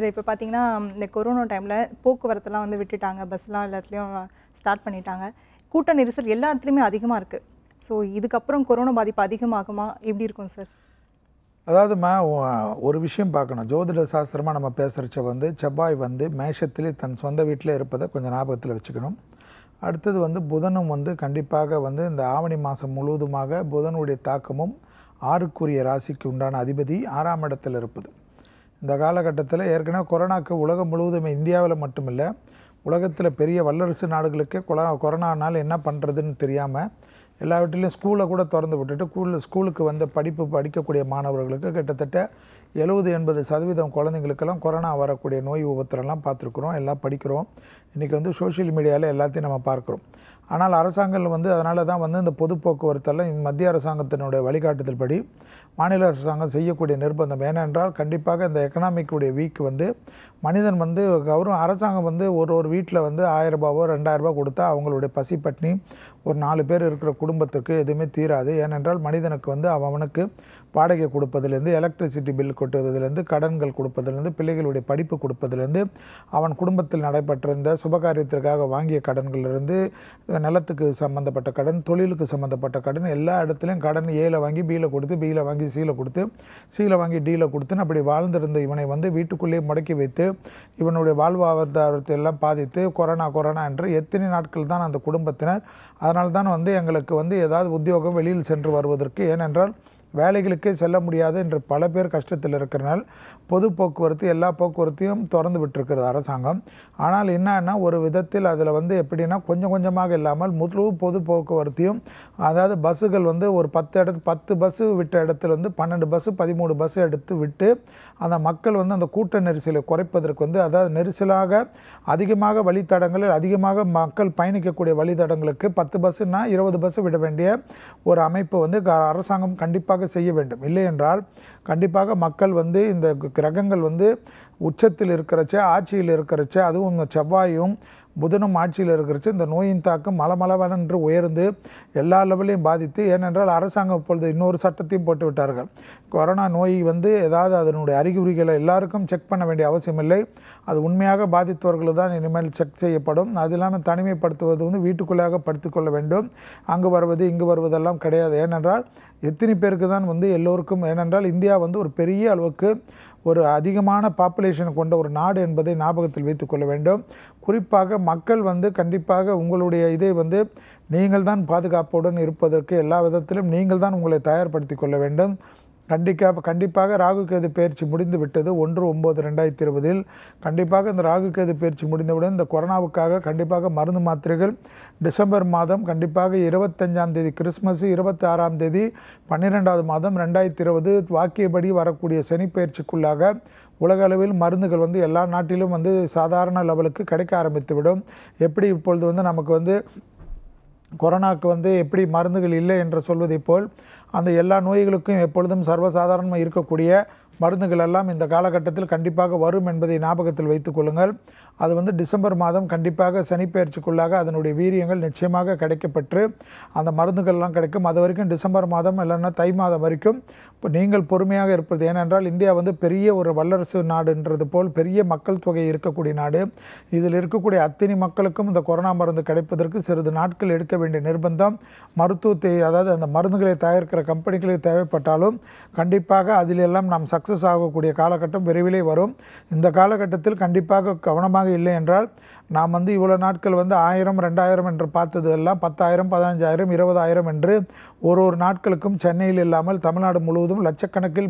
sir இப்போ பார்த்தீங்கன்னா இந்த கொரோனா டைமில் போக்குவரத்துலாம் வந்து விட்டுட்டாங்க பஸ்லாம் எல்லாத்துலேயும் ஸ்டார்ட் பண்ணிட்டாங்க கூட்ட நெரிசல் எல்லா இடத்துலையுமே அதிகமாக இருக்குது ஸோ இதுக்கப்புறம் கொரோனா பாதிப்பு அதிகமாகுமா எப்படி இருக்கும் சார் அதாவது அதாவதுமா ஒரு விஷயம் பார்க்கணும் ஜோதிட சாஸ்திரமாக நம்ம பேசுகிறச்ச வந்து செவ்வாய் வந்து மேஷத்திலே தன் சொந்த வீட்டில் இருப்பதை கொஞ்சம் ஞாபகத்தில் வச்சுக்கணும் அடுத்தது வந்து புதனும் வந்து கண்டிப்பாக வந்து இந்த ஆவணி மாதம் முழுவதுமாக புதனுடைய தாக்கமும் ஆறுக்குரிய ராசிக்கு உண்டான அதிபதி ஆறாம் இடத்தில் இருப்பது இந்த காலகட்டத்தில் ஏற்கனவே கொரோனாக்கு உலகம் முழுவதும் இந்தியாவில் மட்டுமில்லை உலகத்தில் பெரிய வல்லரசு நாடுகளுக்கு கொலா கொரோனானால் என்ன பண்ணுறதுன்னு தெரியாமல் எல்லாவற்றிலையும் ஸ்கூலை கூட திறந்து விட்டுட்டு ஸ்கூலில் ஸ்கூலுக்கு வந்த படிப்பு படிக்கக்கூடிய மாணவர்களுக்கு கிட்டத்தட்ட எழுபது எண்பது சதவீதம் குழந்தைங்களுக்கெல்லாம் கொரோனா வரக்கூடிய நோய் உபத்திரம்லாம் பார்த்துருக்குறோம் எல்லாம் படிக்கிறோம் இன்றைக்கி வந்து சோஷியல் மீடியாவில் எல்லாத்தையும் நம்ம பார்க்குறோம் ஆனால் அரசாங்கம் வந்து அதனால தான் வந்து இந்த பொது போக்குவரத்தெல்லாம் மத்திய அரசாங்கத்தினுடைய வழிகாட்டுதல் படி மாநில அரசாங்கம் செய்யக்கூடிய நிர்பந்தம் ஏனென்றால் கண்டிப்பாக இந்த எக்கனாமிக்குடைய வீக் வந்து மனிதன் வந்து கௌரவம் அரசாங்கம் வந்து ஒரு ஒரு வீட்டில் வந்து ரெண்டாயிரம் ரூபா கொடுத்தா அவங்களுடைய பசி பட்னி ஒரு நாலு பேர் இருக்கிற குடும்பத்துக்கு எதுவுமே தீராது ஏனென்றால் மனிதனுக்கு வந்து அவனுக்கு வாடகை கொடுப்பதிலேருந்து எலக்ட்ரிசிட்டி பில் கொட்டுவதிலேருந்து கடன்கள் கொடுப்பதிலேருந்து பிள்ளைகளுடைய படிப்பு கொடுப்பதிலேருந்து அவன் குடும்பத்தில் நடைபெற்றிருந்த சுபகாரியத்திற்காக வாங்கிய கடன்களிலிருந்து நிலத்துக்கு சம்மந்தப்பட்ட கடன் தொழிலுக்கு சம்மந்தப்பட்ட கடன் எல்லா இடத்துலையும் கடன் ஏல வாங்கி பியில் கொடுத்து பியில் வாங்கி சீல கொடுத்து சீல வாங்கி டீல கொடுத்துன்னு அப்படி வாழ்ந்திருந்த இவனை வந்து வீட்டுக்குள்ளேயே முடக்கி வைத்து இவனுடைய வாழ்வாதாரத்தை எல்லாம் பாதித்து கொரோனா கொரோனா என்று எத்தனை நாட்கள் தான் அந்த குடும்பத்தினர் அதனால்தான் வந்து எங்களுக்கு வந்து ஏதாவது உத்தியோகம் வெளியில் சென்று வருவதற்கு ஏனென்றால் வேலைகளுக்கே செல்ல முடியாது என்று பல பேர் கஷ்டத்தில் இருக்கிறனால் பொது போக்குவரத்து எல்லா போக்குவரத்தையும் திறந்து விட்டுருக்கிறது அரசாங்கம் ஆனால் என்னன்னா ஒரு விதத்தில் அதில் வந்து எப்படின்னா கொஞ்சம் கொஞ்சமாக இல்லாமல் முழு பொது போக்குவரத்தையும் அதாவது பஸ்ஸுகள் வந்து ஒரு பத்து இடத்து பத்து பஸ்ஸு விட்ட இடத்துல வந்து பன்னெண்டு பஸ்ஸு பதிமூணு பஸ்ஸு எடுத்து விட்டு அந்த மக்கள் வந்து அந்த கூட்ட நெரிசலை குறைப்பதற்கு வந்து அதாவது நெரிசலாக அதிகமாக வழித்தடங்களில் அதிகமாக மக்கள் பயணிக்கக்கூடிய வழித்தடங்களுக்கு பத்து பஸ்ஸுன்னா இருபது பஸ்ஸு விட வேண்டிய ஒரு அமைப்பு வந்து அரசாங்கம் கண்டிப்பாக கண்டிப்பாக செய்ய வேண்டும் இல்லை என்றால் கண்டிப்பாக மக்கள் வந்து இந்த கிரகங்கள் வந்து உச்சத்தில் இருக்கிறச்ச ஆட்சியில் இருக்கிறச்ச அதுவும் செவ்வாயும் புதனும் ஆட்சியில் இருக்கிறச்சு இந்த நோயின் தாக்கம் மலமளவென்று உயர்ந்து எல்லா லெவலையும் பாதித்து ஏனென்றால் அரசாங்கம் இப்பொழுது இன்னொரு சட்டத்தையும் போட்டு விட்டார்கள் கொரோனா நோய் வந்து ஏதாவது அதனுடைய அறிகுறிகளை எல்லாருக்கும் செக் பண்ண வேண்டிய அவசியமில்லை அது உண்மையாக பாதித்தவர்கள் தான் இனிமேல் செக் செய்யப்படும் அது இல்லாமல் தனிமைப்படுத்துவது வந்து வீட்டுக்குள்ளாக படுத்துக்கொள்ள வேண்டும் அங்கு வருவது இங்கு வருவதெல்லாம் கிடையாது ஏனென்றால் எத்தனை பேருக்கு தான் வந்து எல்லோருக்கும் ஏனென்றால் இந்தியா வந்து ஒரு பெரிய அளவுக்கு ஒரு அதிகமான பாப்புலேஷன் கொண்ட ஒரு நாடு என்பதை ஞாபகத்தில் வைத்துக்கொள்ள வேண்டும் குறிப்பாக மக்கள் வந்து கண்டிப்பாக உங்களுடைய இதை வந்து நீங்கள் தான் பாதுகாப்புடன் இருப்பதற்கு எல்லா விதத்திலும் நீங்கள் தான் உங்களை தயார்படுத்தி கொள்ள வேண்டும் கண்டிக்காக கண்டிப்பாக ராகு கேது பயிற்சி முடிந்து விட்டது ஒன்று ஒம்பது ரெண்டாயிரத்தி இருபதில் கண்டிப்பாக இந்த ராகு கேது பயிற்சி முடிந்தவுடன் இந்த கொரோனாவுக்காக கண்டிப்பாக மருந்து மாத்திரைகள் டிசம்பர் மாதம் கண்டிப்பாக இருபத்தஞ்சாம் தேதி கிறிஸ்மஸ் இருபத்தி ஆறாம் தேதி பன்னிரெண்டாவது மாதம் ரெண்டாயிரத்தி இருபது வாக்கியப்படி வரக்கூடிய சனி பயிற்சிக்குள்ளாக உலக அளவில் மருந்துகள் வந்து எல்லா நாட்டிலும் வந்து சாதாரண லெவலுக்கு கிடைக்க ஆரம்பித்துவிடும் எப்படி இப்பொழுது வந்து நமக்கு வந்து கொரோனாவுக்கு வந்து எப்படி மருந்துகள் இல்லை என்று சொல்வதை போல் அந்த எல்லா நோய்களுக்கும் எப்பொழுதும் சர்வசாதாரணமாக இருக்கக்கூடிய மருந்துகள் எல்லாம் இந்த காலகட்டத்தில் கண்டிப்பாக வரும் என்பதை ஞாபகத்தில் வைத்துக்கொள்ளுங்கள் அது வந்து டிசம்பர் மாதம் கண்டிப்பாக சனிப்பெயர்ச்சிக்குள்ளாக அதனுடைய வீரியங்கள் நிச்சயமாக கிடைக்கப்பட்டு அந்த மருந்துகள்லாம் கிடைக்கும் அது வரைக்கும் டிசம்பர் மாதம் இல்லைன்னா தை மாதம் வரைக்கும் இப்போ நீங்கள் பொறுமையாக இருப்பது ஏனென்றால் இந்தியா வந்து பெரிய ஒரு வல்லரசு நாடுன்றது போல் பெரிய மக்கள் தொகை இருக்கக்கூடிய நாடு இதில் இருக்கக்கூடிய அத்தனை மக்களுக்கும் இந்த கொரோனா மருந்து கிடைப்பதற்கு சிறிது நாட்கள் எடுக்க வேண்டிய நிர்பந்தம் மருத்துவத்தை அதாவது அந்த மருந்துகளை தயாரிக்கிற கம்பெனிகளுக்கு தேவைப்பட்டாலும் கண்டிப்பாக அதிலெல்லாம் நாம் சக்ஸஸ் ஆகக்கூடிய காலகட்டம் விரைவிலே வரும் இந்த காலகட்டத்தில் கண்டிப்பாக கவனமாக இல்லை என்றால் நாம் வந்து இவ்வளோ நாட்கள் வந்து ஆயிரம் ரெண்டாயிரம் என்று பார்த்தது எல்லாம் பத்தாயிரம் பதினஞ்சாயிரம் இருபதாயிரம் என்று ஒரு ஒரு நாட்களுக்கும் சென்னையில் இல்லாமல் தமிழ்நாடு முழுவதும் லட்சக்கணக்கில்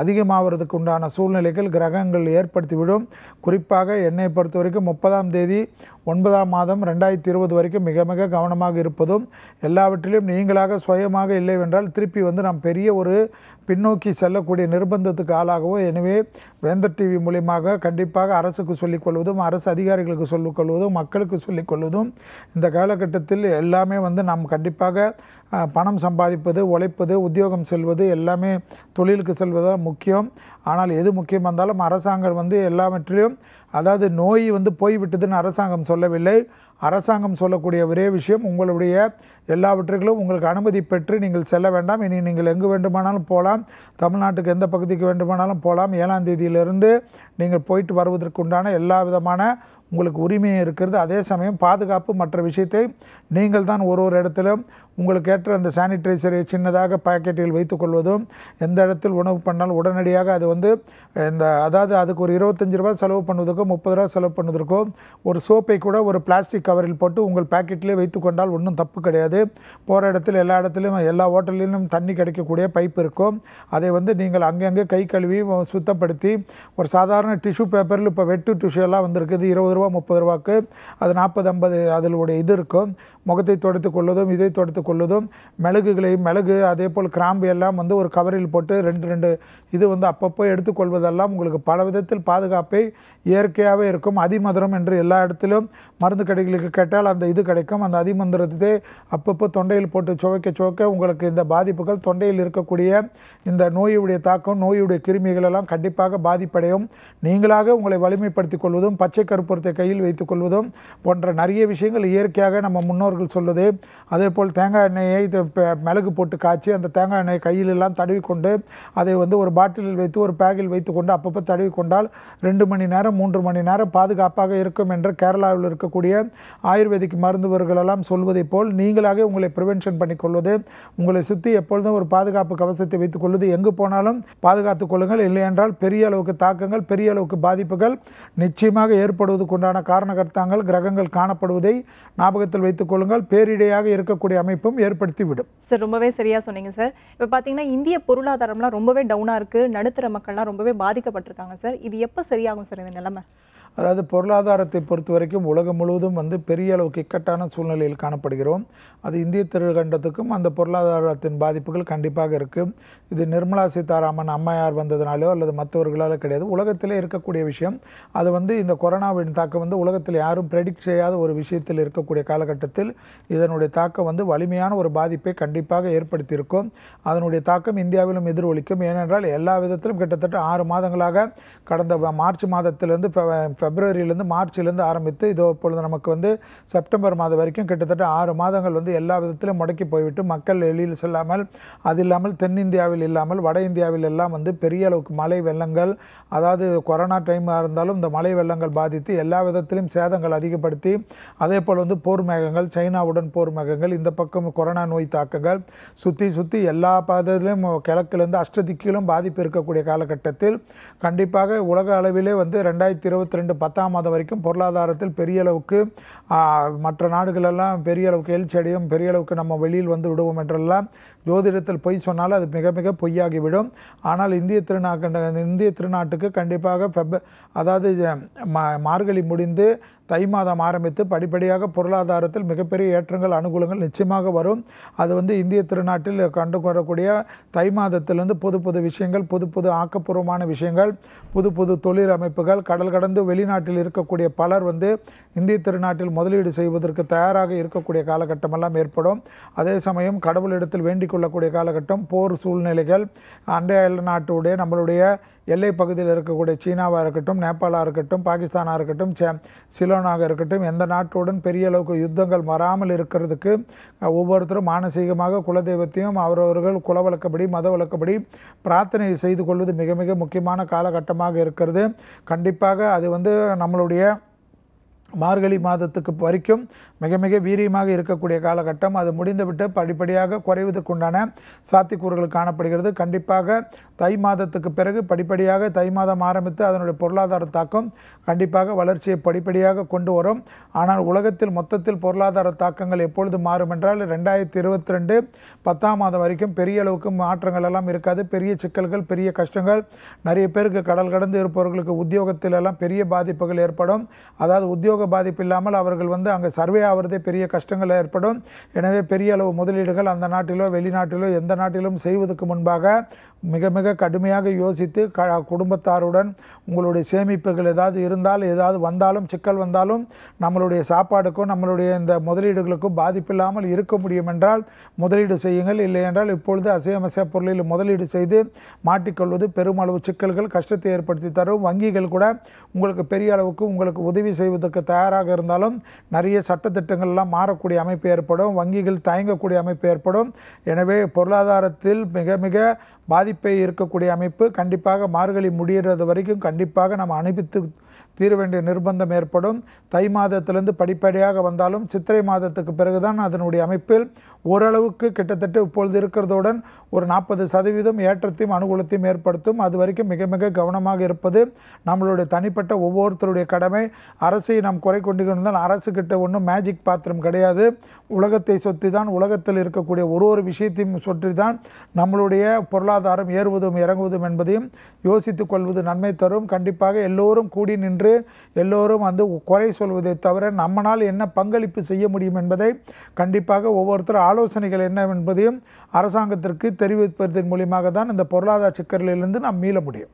அதிகமாகிறதுக்கு உண்டான சூழ்நிலைகள் கிரகங்கள் ஏற்படுத்திவிடும் குறிப்பாக என்னை பொறுத்த வரைக்கும் முப்பதாம் தேதி ஒன்பதாம் மாதம் ரெண்டாயிரத்தி இருபது வரைக்கும் மிக மிக கவனமாக இருப்பதும் எல்லாவற்றிலும் நீங்களாக சுயமாக இல்லை என்றால் திருப்பி வந்து நாம் பெரிய ஒரு பின்னோக்கி செல்லக்கூடிய நிர்பந்தத்துக்கு ஆளாகவும் எனவே வேந்தர் டிவி மூலியமாக கண்டிப்பாக அரசுக்கு சொல்லிக்கொள்வதும் அரசு அதிகாரிகளுக்கு சொல்லிக்கொள்வதும் மக்களுக்கு சொல்லிக்கொள்வதும் இந்த காலகட்டத்தில் எல்லாமே வந்து நாம் கண்டிப்பாக பணம் சம்பாதிப்பது உழைப்பது உத்தியோகம் செல்வது எல்லாமே தொழிலுக்கு செல்வதுதான் முக்கியம் ஆனால் எது முக்கியமாக இருந்தாலும் அரசாங்கம் வந்து எல்லாவற்றிலும் அதாவது நோய் வந்து போய்விட்டதுன்னு அரசாங்கம் சொல்லவில்லை அரசாங்கம் சொல்லக்கூடிய ஒரே விஷயம் உங்களுடைய எல்லாவற்றுகளும் உங்களுக்கு அனுமதி பெற்று நீங்கள் செல்ல வேண்டாம் இனி நீங்கள் எங்கு வேண்டுமானாலும் போகலாம் தமிழ்நாட்டுக்கு எந்த பகுதிக்கு வேண்டுமானாலும் போகலாம் ஏழாம் தேதியிலிருந்து நீங்கள் போயிட்டு வருவதற்கு உண்டான எல்லா விதமான உங்களுக்கு உரிமையும் இருக்கிறது அதே சமயம் பாதுகாப்பு மற்ற விஷயத்தை நீங்கள் தான் ஒரு ஒரு இடத்திலும் உங்களுக்கு ஏற்ற அந்த சானிடைசரை சின்னதாக பாக்கெட்டில் வைத்துக்கொள்வதும் எந்த இடத்தில் உணவு பண்ணால் உடனடியாக அது வந்து இந்த அதாவது அதுக்கு ஒரு இருபத்தஞ்சி ரூபா செலவு பண்ணுவதற்கோ முப்பது ரூபா செலவு பண்ணுவதற்கோ ஒரு சோப்பை கூட ஒரு பிளாஸ்டிக் கவரில் போட்டு உங்கள் பாக்கெட்லேயே வைத்துக்கொண்டால் ஒன்றும் தப்பு கிடையாது கிடையாது போகிற இடத்துல எல்லா இடத்துலையும் எல்லா ஹோட்டல்லையும் தண்ணி கிடைக்கக்கூடிய பைப் இருக்கும் அதை வந்து நீங்கள் அங்கங்கே கை கழுவி சுத்தப்படுத்தி ஒரு சாதாரண டிஷ்யூ பேப்பரில் இப்போ வெட்டு டிஷ்யூ எல்லாம் வந்திருக்குது இருபது ரூபா முப்பது ரூபாக்கு அது நாற்பது ஐம்பது உடைய இது இருக்கும் முகத்தை தொடுத்து கொள்வதும் இதை தொடுத்து கொள்வதும் மிளகுகளை மிளகு அதே போல் கிராம்பு எல்லாம் வந்து ஒரு கவரில் போட்டு ரெண்டு ரெண்டு இது வந்து அப்பப்போ எடுத்துக்கொள்வதெல்லாம் உங்களுக்கு பல விதத்தில் பாதுகாப்பை இயற்கையாகவே இருக்கும் அதிமதுரம் என்று எல்லா இடத்திலும் மருந்து கடைகளுக்கு கேட்டால் அந்த இது கிடைக்கும் அந்த அதிமந்திரத்தை அப்பப்போ தொண்டையில் போட்டு சுவைக்க சுவைக்க உங்களுக்கு இந்த பாதிப்புகள் தொண்டையில் இருக்கக்கூடிய இந்த நோயுடைய தாக்கம் நோயுடைய கிருமிகள் எல்லாம் கண்டிப்பாக பாதிப்படையும் நீங்களாக உங்களை வலிமைப்படுத்திக் கொள்வதும் பச்சை கருப்பூரத்தை கையில் வைத்துக்கொள்வதும் போன்ற நிறைய விஷயங்கள் இயற்கையாக நம்ம முன்னோர்கள் சொல்வது அதே போல் தேங்காய் எண்ணெயை மிளகு போட்டு காய்ச்சி அந்த தேங்காய் எண்ணெயை கையிலெல்லாம் தடவிக்கொண்டு அதை வந்து ஒரு பாட்டிலில் வைத்து ஒரு பேக்கில் வைத்துக்கொண்டு அப்பப்போ தடவிக்கொண்டால் ரெண்டு மணி நேரம் மூன்று மணி நேரம் பாதுகாப்பாக இருக்கும் என்று கேரளாவில் இருக்கக்கூடிய ஆயுர்வேதிக் மருந்துவர்களெல்லாம் சொல்வதைப் போல் நீங்களாக நீங்களாகவே உங்களை ப்ரிவென்ஷன் பண்ணிக்கொள்வது உங்களை சுற்றி எப்பொழுதும் ஒரு பாதுகாப்பு கவசத்தை வைத்துக் கொள்வது எங்கு போனாலும் பாதுகாத்துக் கொள்ளுங்கள் இல்லையென்றால் பெரிய அளவுக்கு தாக்கங்கள் பெரிய அளவுக்கு பாதிப்புகள் நிச்சயமாக ஏற்படுவதுக்குண்டான காரணகர்த்தாங்கள் கிரகங்கள் காணப்படுவதை ஞாபகத்தில் வைத்துக் கொள்ளுங்கள் பேரிடையாக இருக்கக்கூடிய அமைப்பும் ஏற்படுத்திவிடும் சார் ரொம்பவே சரியாக சொன்னீங்க சார் இப்போ பார்த்தீங்கன்னா இந்திய பொருளாதாரம்லாம் ரொம்பவே டவுனாக இருக்குது நடுத்தர மக்கள்லாம் ரொம்பவே பாதிக்கப்பட்டிருக்காங்க சார் இது எப்போ சரியாகும் சார் இந்த நிலைமை அதாவது பொருளாதாரத்தை பொறுத்த வரைக்கும் உலகம் முழுவதும் வந்து பெரிய அளவுக்கு இக்கட்டான சூழ்நிலையில் காணப்படுகிறோம் அது இந்திய கண்டத்துக்கும் அந்த பொருளாதாரத்தின் பாதிப்புகள் கண்டிப்பாக இருக்குது இது நிர்மலா சீதாராமன் அம்மையார் வந்ததுனாலோ அல்லது மற்றவர்களால் கிடையாது உலகத்திலே இருக்கக்கூடிய விஷயம் அது வந்து இந்த கொரோனாவின் தாக்கம் வந்து உலகத்தில் யாரும் ப்ரெடிக்ட் செய்யாத ஒரு விஷயத்தில் இருக்கக்கூடிய காலகட்டத்தில் இதனுடைய தாக்கம் வந்து வலிமையான ஒரு பாதிப்பை கண்டிப்பாக ஏற்படுத்தியிருக்கும் அதனுடைய தாக்கம் இந்தியாவிலும் எதிரொலிக்கும் ஏனென்றால் எல்லா விதத்திலும் கிட்டத்தட்ட ஆறு மாதங்களாக கடந்த மார்ச் மாதத்திலிருந்து பிப்ரவரியிலேருந்து மார்ச்சிலேருந்து ஆரம்பித்து இதோ இப்பொழுது நமக்கு வந்து செப்டம்பர் மாதம் வரைக்கும் கிட்டத்தட்ட ஆறு மாதங்கள் வந்து எல்லா விதத்திலும் முடக்கி போய்விட்டு மக்கள் எளியில் செல்லாமல் அது இல்லாமல் தென்னிந்தியாவில் இல்லாமல் வட இந்தியாவில் எல்லாம் வந்து பெரிய அளவுக்கு மழை வெள்ளங்கள் அதாவது கொரோனா டைமாக இருந்தாலும் இந்த மழை வெள்ளங்கள் பாதித்து எல்லா விதத்திலும் சேதங்கள் அதிகப்படுத்தி அதே போல் வந்து போர் மேகங்கள் சைனாவுடன் போர் மேகங்கள் இந்த பக்கம் கொரோனா நோய் தாக்கங்கள் சுற்றி சுற்றி எல்லா பாதையிலும் கிழக்கிலிருந்து அஷ்டதிக்கிலும் பாதிப்பு இருக்கக்கூடிய காலகட்டத்தில் கண்டிப்பாக உலக அளவிலே வந்து ரெண்டாயிரத்தி இருபத்தி ரெண்டு பத்தாம் மாதம் வரைக்கும் பொருளாதாரத்தில் பெரிய அளவுக்கு மற்ற நாடுகளெல்லாம் பெரிய அளவுக்கு எழுச்சி அடையும் விஷயம் பெரிய அளவுக்கு நம்ம வெளியில் வந்து விடுவோம் என்றெல்லாம் ஜோதிடத்தில் பொய் சொன்னால் அது மிக மிக பொய்யாகிவிடும் ஆனால் இந்திய திருநாக்க இந்திய திருநாட்டுக்கு கண்டிப்பாக ஃபெப் அதாவது மார்கழி முடிந்து தை மாதம் ஆரம்பித்து படிப்படியாக பொருளாதாரத்தில் மிகப்பெரிய ஏற்றங்கள் அனுகூலங்கள் நிச்சயமாக வரும் அது வந்து இந்திய திருநாட்டில் கண்டு கொள்ளக்கூடிய தை மாதத்திலிருந்து புது புது விஷயங்கள் புது புது ஆக்கப்பூர்வமான விஷயங்கள் புது புது தொழில் அமைப்புகள் கடல் கடந்து வெளிநாட்டில் இருக்கக்கூடிய பலர் வந்து இந்திய திருநாட்டில் முதலீடு செய்வதற்கு தயாராக இருக்கக்கூடிய காலகட்டமெல்லாம் ஏற்படும் அதே சமயம் கடவுளிடத்தில் வேண்டிக் கொள்ளக்கூடிய காலகட்டம் போர் சூழ்நிலைகள் அண்டைய நாட்டுடைய நம்மளுடைய எல்லை பகுதியில் இருக்கக்கூடிய சீனாவாக இருக்கட்டும் நேபாளாக இருக்கட்டும் பாகிஸ்தானாக இருக்கட்டும் சே சிலோனாக இருக்கட்டும் எந்த நாட்டுடன் பெரிய அளவுக்கு யுத்தங்கள் வராமல் இருக்கிறதுக்கு ஒவ்வொருத்தரும் மானசீகமாக குலதெய்வத்தையும் அவரவர்கள் குல வழக்கப்படி மத வழக்கப்படி பிரார்த்தனை செய்து கொள்வது மிக மிக முக்கியமான காலகட்டமாக இருக்கிறது கண்டிப்பாக அது வந்து நம்மளுடைய மார்கழி மாதத்துக்கு வரைக்கும் மிக மிக வீரியமாக இருக்கக்கூடிய காலகட்டம் அது முடிந்துவிட்டு படிப்படியாக குறைவதற்குண்டான சாத்திக்கூறுகள் காணப்படுகிறது கண்டிப்பாக தை மாதத்துக்கு பிறகு படிப்படியாக தை மாதம் ஆரம்பித்து அதனுடைய பொருளாதார தாக்கம் கண்டிப்பாக வளர்ச்சியை படிப்படியாக கொண்டு வரும் ஆனால் உலகத்தில் மொத்தத்தில் பொருளாதார தாக்கங்கள் எப்பொழுது மாறும் என்றால் ரெண்டாயிரத்தி இருபத்தி ரெண்டு பத்தாம் மாதம் வரைக்கும் பெரிய அளவுக்கு மாற்றங்கள் எல்லாம் இருக்காது பெரிய சிக்கல்கள் பெரிய கஷ்டங்கள் நிறைய பேருக்கு கடல் கடந்து இருப்பவர்களுக்கு உத்தியோகத்தில் எல்லாம் பெரிய பாதிப்புகள் ஏற்படும் அதாவது உத்தியோக ரோக பாதிப்பு இல்லாமல் அவர்கள் வந்து அங்கே சர்வே ஆகிறதே பெரிய கஷ்டங்கள் ஏற்படும் எனவே பெரிய அளவு முதலீடுகள் அந்த நாட்டிலோ வெளிநாட்டிலோ எந்த நாட்டிலும் செய்வதற்கு முன்பாக மிக மிக கடுமையாக யோசித்து க குடும்பத்தாருடன் உங்களுடைய சேமிப்புகள் ஏதாவது இருந்தால் ஏதாவது வந்தாலும் சிக்கல் வந்தாலும் நம்மளுடைய சாப்பாடுக்கும் நம்மளுடைய இந்த முதலீடுகளுக்கும் பாதிப்பில்லாமல் இருக்க முடியும் என்றால் முதலீடு செய்யுங்கள் இல்லை என்றால் இப்பொழுது அசையமசைய பொருளில் முதலீடு செய்து மாட்டிக்கொள்வது பெருமளவு சிக்கல்கள் கஷ்டத்தை ஏற்படுத்தி தரும் வங்கிகள் கூட உங்களுக்கு பெரிய அளவுக்கு உங்களுக்கு உதவி செய்வதற்கு தயாராக இருந்தாலும் நிறைய சட்டத்திட்டங்கள்லாம் மாறக்கூடிய அமைப்பு ஏற்படும் வங்கிகள் தயங்கக்கூடிய அமைப்பு ஏற்படும் எனவே பொருளாதாரத்தில் மிக மிக பாதி பாதிப்பை இருக்கக்கூடிய அமைப்பு கண்டிப்பாக மார்கழி முடிகிறது வரைக்கும் கண்டிப்பாக நாம் அனுப்பித்து தீர வேண்டிய நிர்பந்தம் ஏற்படும் தை மாதத்திலிருந்து படிப்படியாக வந்தாலும் சித்திரை மாதத்துக்கு பிறகுதான் அதனுடைய அமைப்பில் ஓரளவுக்கு கிட்டத்தட்ட இப்பொழுது இருக்கிறதுடன் ஒரு நாற்பது சதவீதம் ஏற்றத்தையும் அனுகூலத்தையும் ஏற்படுத்தும் அது வரைக்கும் மிக மிக கவனமாக இருப்பது நம்மளுடைய தனிப்பட்ட ஒவ்வொருத்தருடைய கடமை அரசை நாம் குறை கொண்டு இருந்தால் அரசுக்கிட்ட ஒன்றும் மேஜிக் பாத்திரம் கிடையாது உலகத்தை சொத்தி தான் உலகத்தில் இருக்கக்கூடிய ஒரு ஒரு விஷயத்தையும் சொற்றி தான் நம்மளுடைய பொருளாதாரம் ஏறுவதும் இறங்குவதும் என்பதையும் யோசித்து கொள்வது நன்மை தரும் கண்டிப்பாக எல்லோரும் கூடி நின்று எல்லோரும் வந்து குறை சொல்வதை தவிர நம்மளால் என்ன பங்களிப்பு செய்ய முடியும் என்பதை கண்டிப்பாக ஒவ்வொருத்தரும் ஆலோசனைகள் என்னவென்பதையும் அரசாங்கத்திற்கு தெரிவிப்பதன் மூலியமாக தான் இந்த பொருளாதார சிக்கலிலிருந்து நாம் மீள முடியும்